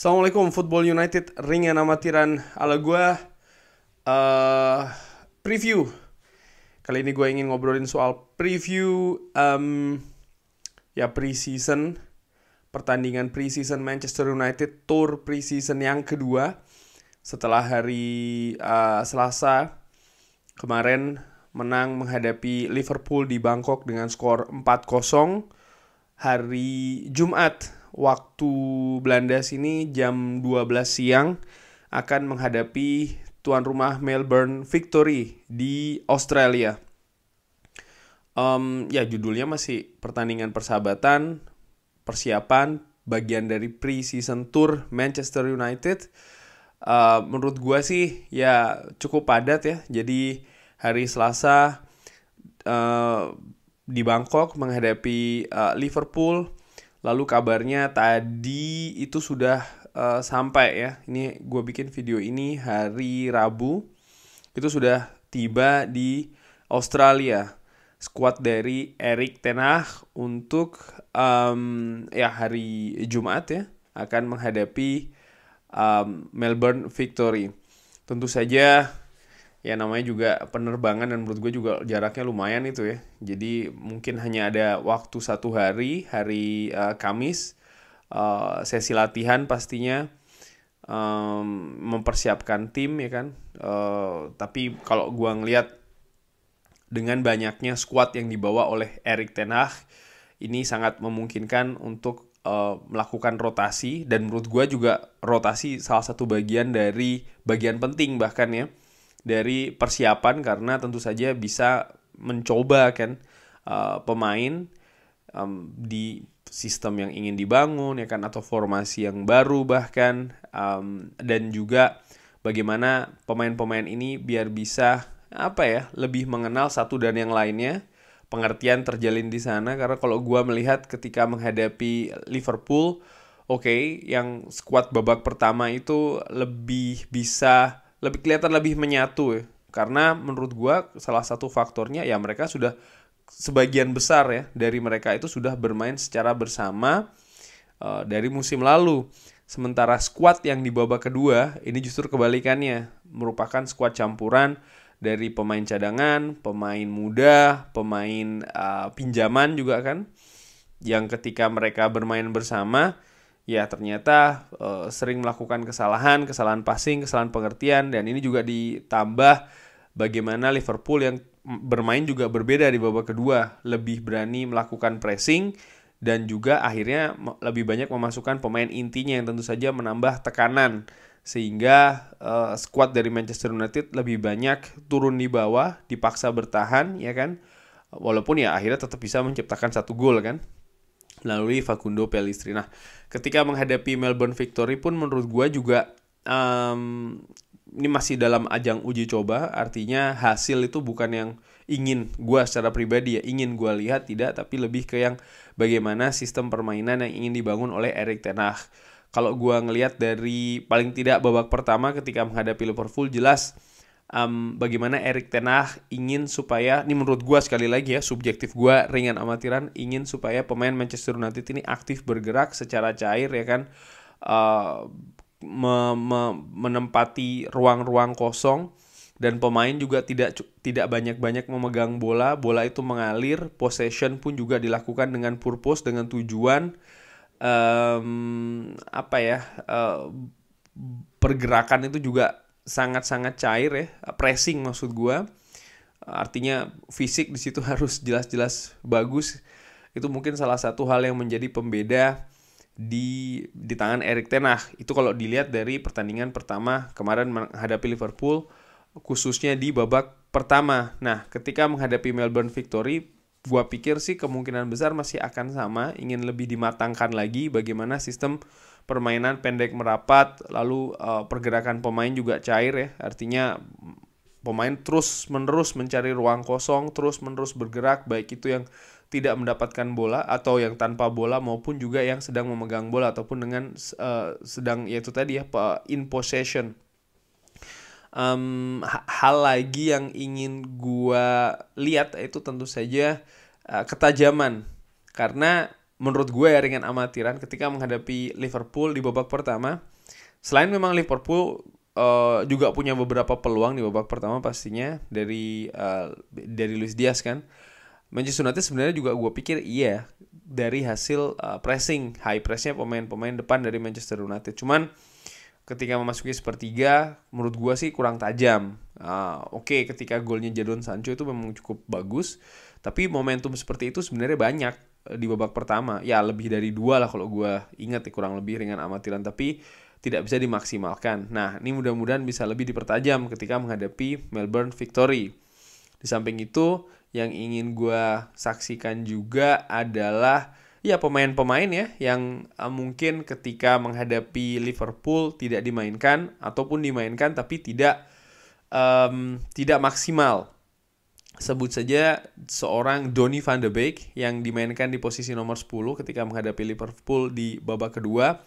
Assalamualaikum Football United Ringan amatiran ala gue uh, Preview Kali ini gue ingin ngobrolin soal preview um, Ya pre-season Pertandingan pre-season Manchester United Tour pre-season yang kedua Setelah hari uh, Selasa Kemarin menang menghadapi Liverpool di Bangkok dengan skor 4-0 Hari Jumat waktu Belanda sini jam 12 siang akan menghadapi tuan rumah Melbourne Victory di Australia. Um, ya judulnya masih pertandingan persahabatan, persiapan, bagian dari pre-season tour Manchester United. Uh, menurut gua sih ya cukup padat ya. Jadi hari Selasa uh, di Bangkok menghadapi uh, Liverpool Lalu kabarnya tadi itu sudah uh, sampai ya. Ini gue bikin video ini hari Rabu. Itu sudah tiba di Australia. Squad dari Eric Tenah untuk um, ya hari Jumat ya akan menghadapi um, Melbourne Victory. Tentu saja ya namanya juga penerbangan dan menurut gue juga jaraknya lumayan itu ya jadi mungkin hanya ada waktu satu hari hari uh, Kamis uh, sesi latihan pastinya um, mempersiapkan tim ya kan uh, tapi kalau gue ngelihat dengan banyaknya squad yang dibawa oleh Erik Ten Hag ini sangat memungkinkan untuk uh, melakukan rotasi dan menurut gue juga rotasi salah satu bagian dari bagian penting bahkan ya dari persiapan karena tentu saja bisa mencoba kan uh, pemain um, di sistem yang ingin dibangun ya kan atau formasi yang baru bahkan um, dan juga bagaimana pemain-pemain ini biar bisa apa ya lebih mengenal satu dan yang lainnya pengertian terjalin di sana karena kalau gua melihat ketika menghadapi Liverpool oke okay, yang skuad babak pertama itu lebih bisa lebih kelihatan lebih menyatu ya. Karena menurut gua salah satu faktornya ya mereka sudah sebagian besar ya dari mereka itu sudah bermain secara bersama uh, dari musim lalu. Sementara squad yang di babak kedua ini justru kebalikannya, merupakan squad campuran dari pemain cadangan, pemain muda, pemain uh, pinjaman juga kan. Yang ketika mereka bermain bersama ya ternyata uh, sering melakukan kesalahan, kesalahan passing, kesalahan pengertian dan ini juga ditambah bagaimana Liverpool yang bermain juga berbeda di babak kedua, lebih berani melakukan pressing dan juga akhirnya lebih banyak memasukkan pemain intinya yang tentu saja menambah tekanan sehingga uh, squad dari Manchester United lebih banyak turun di bawah, dipaksa bertahan ya kan. Walaupun ya akhirnya tetap bisa menciptakan satu gol kan melalui Facundo Pellistri. Nah, ketika menghadapi Melbourne Victory pun menurut gue juga um, ini masih dalam ajang uji coba, artinya hasil itu bukan yang ingin gue secara pribadi ya ingin gue lihat tidak, tapi lebih ke yang bagaimana sistem permainan yang ingin dibangun oleh Erik Ten Hag. Kalau gue ngelihat dari paling tidak babak pertama ketika menghadapi Liverpool jelas um, bagaimana Erik Tenah ingin supaya ini menurut gue sekali lagi ya subjektif gue ringan amatiran ingin supaya pemain Manchester United ini aktif bergerak secara cair ya kan uh, me me menempati ruang-ruang kosong dan pemain juga tidak tidak banyak-banyak memegang bola bola itu mengalir possession pun juga dilakukan dengan purpose dengan tujuan um, apa ya uh, pergerakan itu juga sangat-sangat cair ya pressing maksud gue artinya fisik di situ harus jelas-jelas bagus itu mungkin salah satu hal yang menjadi pembeda di di tangan Erik Ten Hag itu kalau dilihat dari pertandingan pertama kemarin menghadapi Liverpool khususnya di babak pertama nah ketika menghadapi Melbourne Victory gua pikir sih kemungkinan besar masih akan sama ingin lebih dimatangkan lagi bagaimana sistem permainan pendek merapat, lalu uh, pergerakan pemain juga cair ya. Artinya pemain terus menerus mencari ruang kosong, terus menerus bergerak, baik itu yang tidak mendapatkan bola atau yang tanpa bola maupun juga yang sedang memegang bola ataupun dengan uh, sedang yaitu tadi ya in possession. Um, hal lagi yang ingin gua lihat itu tentu saja uh, ketajaman karena menurut gue ya ringan amatiran ketika menghadapi Liverpool di babak pertama. Selain memang Liverpool uh, juga punya beberapa peluang di babak pertama pastinya dari uh, dari Luis Diaz kan. Manchester United sebenarnya juga gue pikir iya dari hasil uh, pressing high pressnya pemain-pemain depan dari Manchester United. Cuman ketika memasuki sepertiga menurut gue sih kurang tajam. Uh, Oke okay, ketika golnya Jadon Sancho itu memang cukup bagus, tapi momentum seperti itu sebenarnya banyak Eh, di babak pertama ya lebih dari dua lah kalau gue ingat ya kurang lebih ringan amatiran tapi tidak bisa dimaksimalkan. Nah, ini mudah-mudahan bisa lebih dipertajam ketika menghadapi Melbourne Victory. Di samping itu, yang ingin gue saksikan juga adalah ya pemain-pemain ya yang eh, mungkin ketika menghadapi Liverpool tidak dimainkan ataupun dimainkan tapi tidak um, tidak maksimal sebut saja seorang Donny van de Beek yang dimainkan di posisi nomor 10 ketika menghadapi Liverpool di babak kedua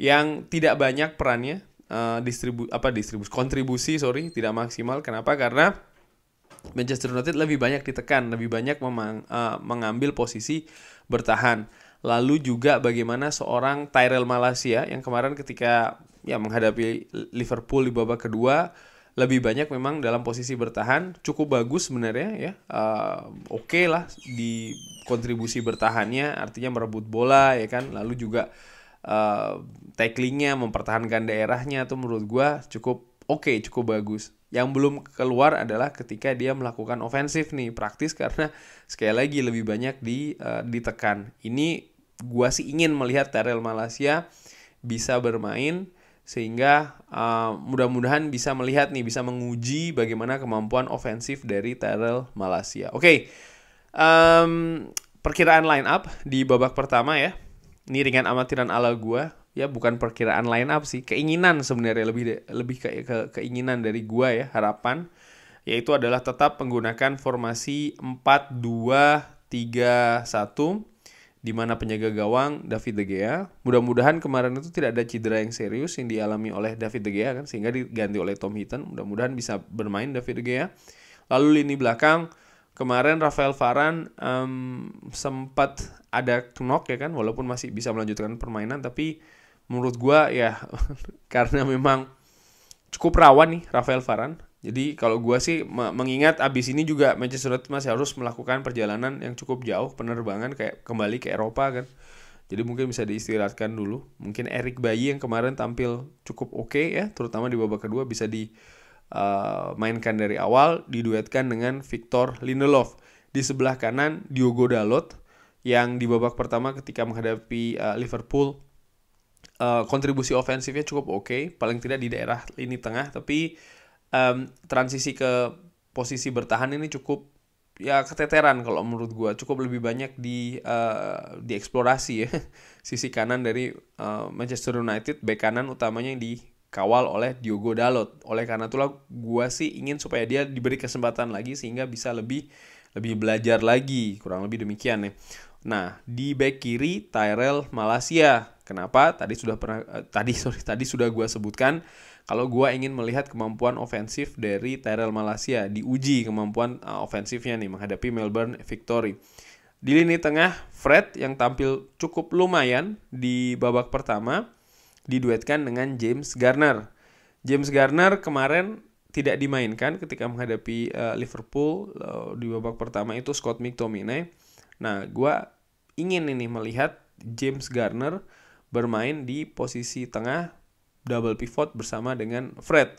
yang tidak banyak perannya uh, distribu apa distribusi kontribusi sorry tidak maksimal kenapa karena Manchester United lebih banyak ditekan lebih banyak memang, uh, mengambil posisi bertahan lalu juga bagaimana seorang Tyrell Malaysia yang kemarin ketika ya menghadapi Liverpool di babak kedua lebih banyak memang dalam posisi bertahan cukup bagus sebenarnya ya uh, oke okay lah di kontribusi bertahannya artinya merebut bola ya kan lalu juga uh, tacklingnya mempertahankan daerahnya tuh menurut gua cukup oke okay, cukup bagus yang belum keluar adalah ketika dia melakukan ofensif nih praktis karena sekali lagi lebih banyak di uh, ditekan ini gua sih ingin melihat Tarel Malaysia bisa bermain sehingga uh, mudah-mudahan bisa melihat nih bisa menguji bagaimana kemampuan ofensif dari Terrell Malaysia. Oke, okay. um, perkiraan line up di babak pertama ya. Ini ringan amatiran ala gua ya bukan perkiraan line up sih keinginan sebenarnya lebih lebih ke, ke keinginan dari gua ya harapan yaitu adalah tetap menggunakan formasi empat dua tiga satu di mana penjaga gawang David De Gea. Mudah-mudahan kemarin itu tidak ada cedera yang serius yang dialami oleh David De Gea kan sehingga diganti oleh Tom Heaton. Mudah-mudahan bisa bermain David De Gea. Lalu lini belakang kemarin Rafael Varane um, sempat ada knock ya kan walaupun masih bisa melanjutkan permainan tapi menurut gua ya karena memang cukup rawan nih Rafael Varane jadi kalau gue sih mengingat abis ini juga Manchester United masih harus melakukan perjalanan yang cukup jauh penerbangan kayak kembali ke Eropa kan. Jadi mungkin bisa diistirahatkan dulu. Mungkin Eric Bayi yang kemarin tampil cukup oke okay ya, terutama di babak kedua bisa dimainkan eh, dari awal, diduetkan dengan Victor Lindelof. Di sebelah kanan Diogo Dalot yang di babak pertama ketika menghadapi eh, Liverpool eh, kontribusi ofensifnya cukup oke, okay, paling tidak di daerah lini tengah, tapi um, transisi ke posisi bertahan ini cukup ya keteteran kalau menurut gua cukup lebih banyak di uh, eh, eksplorasi ya sisi kanan dari uh, Manchester United bek kanan utamanya yang dikawal oleh Diogo Dalot oleh karena itulah gua sih ingin supaya dia diberi kesempatan lagi sehingga bisa lebih lebih belajar lagi kurang lebih demikian ya nah di bek kiri Tyrell Malaysia kenapa tadi sudah pernah uh, tadi sorry tadi sudah gua sebutkan kalau gue ingin melihat kemampuan ofensif dari Tyrell Malaysia diuji kemampuan uh, ofensifnya nih menghadapi Melbourne Victory. Di lini tengah, Fred yang tampil cukup lumayan di babak pertama diduetkan dengan James Garner. James Garner kemarin tidak dimainkan ketika menghadapi uh, Liverpool uh, di babak pertama itu Scott McTominay. Nah, gue ingin ini melihat James Garner bermain di posisi tengah double pivot bersama dengan Fred.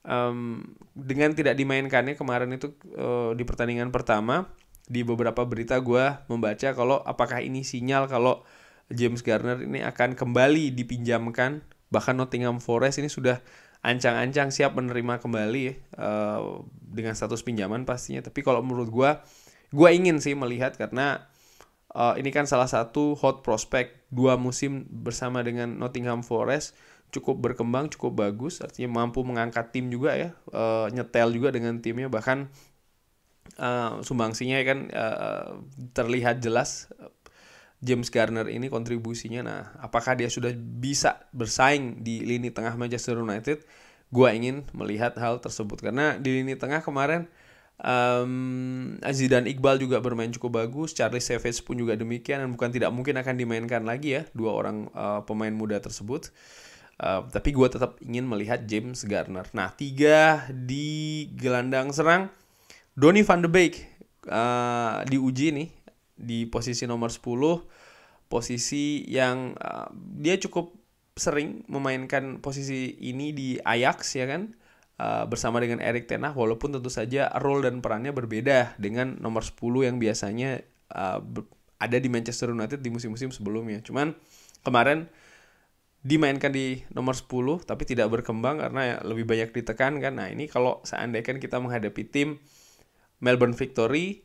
Um, dengan tidak dimainkannya kemarin itu uh, di pertandingan pertama di beberapa berita gue membaca kalau apakah ini sinyal kalau James Garner ini akan kembali dipinjamkan bahkan Nottingham Forest ini sudah ancang-ancang siap menerima kembali uh, dengan status pinjaman pastinya tapi kalau menurut gue gue ingin sih melihat karena uh, ini kan salah satu hot prospect dua musim bersama dengan Nottingham Forest cukup berkembang, cukup bagus, artinya mampu mengangkat tim juga ya, uh, nyetel juga dengan timnya bahkan uh, eh, sumbangsinya ya kan uh, terlihat jelas James Garner ini kontribusinya. Nah, apakah dia sudah bisa bersaing di lini tengah Manchester United? Gua ingin melihat hal tersebut karena di lini tengah kemarin um, dan Iqbal juga bermain cukup bagus, Charlie Savage pun juga demikian dan bukan tidak mungkin akan dimainkan lagi ya dua orang uh, pemain muda tersebut. Uh, tapi gue tetap ingin melihat James Garner. Nah, tiga di gelandang serang, Donny van de Beek uh, diuji nih di posisi nomor 10, posisi yang uh, dia cukup sering memainkan posisi ini di Ajax ya kan uh, bersama dengan Erik Tenah walaupun tentu saja role dan perannya berbeda dengan nomor 10 yang biasanya uh, ada di Manchester United di musim-musim sebelumnya. Cuman kemarin dimainkan di nomor 10 tapi tidak berkembang karena ya lebih banyak ditekan kan. Nah, ini kalau seandainya kan kita menghadapi tim Melbourne Victory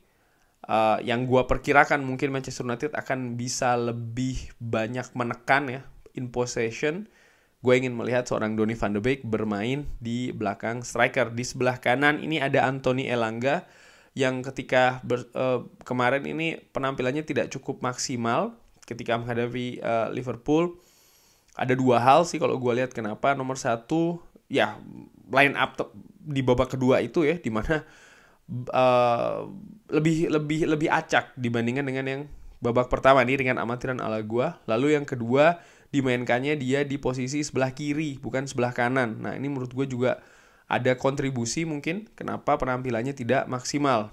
uh, yang gua perkirakan mungkin Manchester United akan bisa lebih banyak menekan ya in possession. Gue ingin melihat seorang Donny van de Beek bermain di belakang striker di sebelah kanan ini ada Anthony Elanga yang ketika ber, uh, kemarin ini penampilannya tidak cukup maksimal ketika menghadapi uh, Liverpool ada dua hal sih kalau gue lihat kenapa nomor satu ya line up di babak kedua itu ya dimana uh, eh, lebih lebih lebih acak dibandingkan dengan yang babak pertama nih dengan amatiran ala gue lalu yang kedua dimainkannya dia di posisi sebelah kiri bukan sebelah kanan nah ini menurut gue juga ada kontribusi mungkin kenapa penampilannya tidak maksimal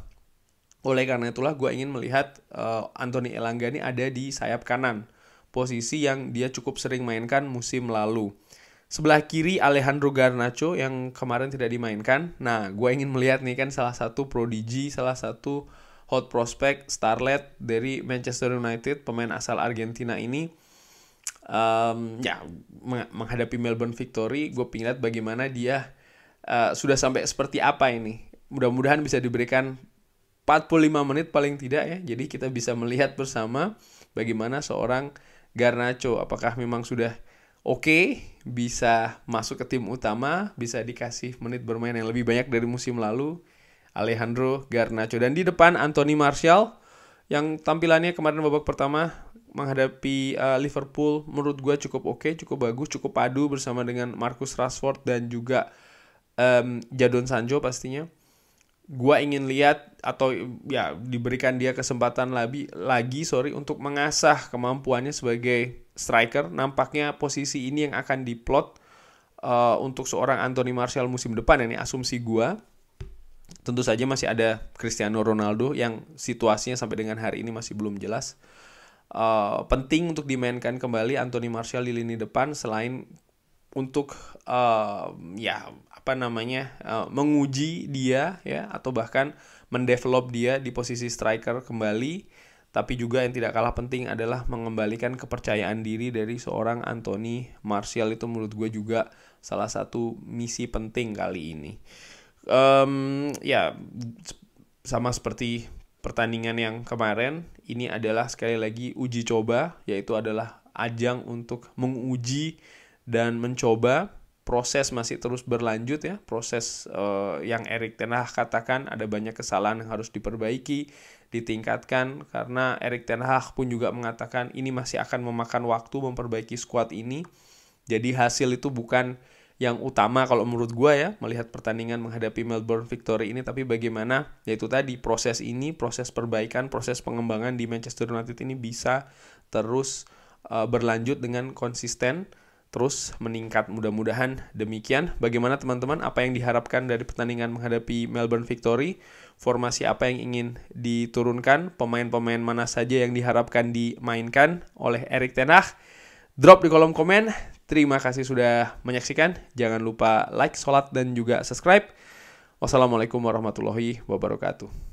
oleh karena itulah gue ingin melihat uh, Anthony Elanga ini ada di sayap kanan posisi yang dia cukup sering mainkan musim lalu. Sebelah kiri Alejandro Garnacho yang kemarin tidak dimainkan. Nah, gue ingin melihat nih kan salah satu prodigi, salah satu hot prospect starlet dari Manchester United, pemain asal Argentina ini. Um, ya, menghadapi Melbourne Victory, gue pengen lihat bagaimana dia uh, sudah sampai seperti apa ini. Mudah-mudahan bisa diberikan 45 menit paling tidak ya. Jadi kita bisa melihat bersama bagaimana seorang Garnacho apakah memang sudah oke okay, bisa masuk ke tim utama bisa dikasih menit bermain yang lebih banyak dari musim lalu Alejandro Garnacho dan di depan Anthony Martial yang tampilannya kemarin babak pertama menghadapi uh, Liverpool menurut gue cukup oke okay, cukup bagus cukup padu bersama dengan Marcus Rashford dan juga um, Jadon Sancho pastinya gua ingin lihat atau ya diberikan dia kesempatan lagi lagi sorry untuk mengasah kemampuannya sebagai striker nampaknya posisi ini yang akan diplot uh, untuk seorang Anthony Martial musim depan ini asumsi gua tentu saja masih ada Cristiano Ronaldo yang situasinya sampai dengan hari ini masih belum jelas uh, penting untuk dimainkan kembali Anthony Martial di lini depan selain untuk uh, ya apa namanya uh, menguji dia ya atau bahkan mendevelop dia di posisi striker kembali tapi juga yang tidak kalah penting adalah mengembalikan kepercayaan diri dari seorang Anthony Martial itu menurut gue juga salah satu misi penting kali ini um, ya sama seperti pertandingan yang kemarin ini adalah sekali lagi uji coba yaitu adalah ajang untuk menguji dan mencoba proses masih terus berlanjut ya proses uh, yang Erik Ten Hag katakan ada banyak kesalahan yang harus diperbaiki ditingkatkan karena Erik Ten Hag pun juga mengatakan ini masih akan memakan waktu memperbaiki skuad ini jadi hasil itu bukan yang utama kalau menurut gue ya melihat pertandingan menghadapi Melbourne Victory ini tapi bagaimana yaitu tadi proses ini proses perbaikan proses pengembangan di Manchester United ini bisa terus uh, berlanjut dengan konsisten terus meningkat mudah-mudahan demikian bagaimana teman-teman apa yang diharapkan dari pertandingan menghadapi Melbourne Victory formasi apa yang ingin diturunkan pemain-pemain mana saja yang diharapkan dimainkan oleh Erik Ten drop di kolom komen terima kasih sudah menyaksikan jangan lupa like, sholat dan juga subscribe wassalamualaikum warahmatullahi wabarakatuh